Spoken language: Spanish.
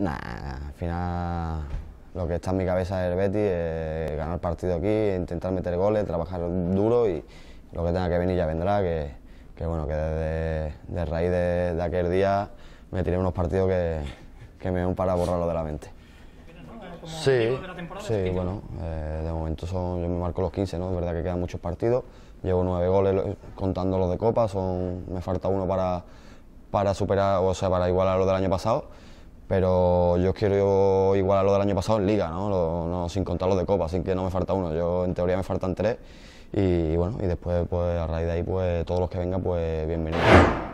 Nah, al final lo que está en mi cabeza del Betty eh, ganar el partido aquí, intentar meter goles, trabajar duro y lo que tenga que venir ya vendrá, que, bueno, que desde de raíz de, aquel día me tiré unos partidos que, me van para borrarlo de la mente. Sí, sí bueno, eh, de momento son, yo me marco los 15, ¿no? Es verdad que quedan muchos partidos, llevo nueve goles contando los de Copa, son, me falta uno para, para superar, o sea, para igualar lo del año pasado pero yo quiero igual a lo del año pasado en liga, ¿no? sin contar los de copa, así que no me falta uno, yo en teoría me faltan tres y bueno, y después pues a raíz de ahí pues todos los que vengan pues bienvenidos.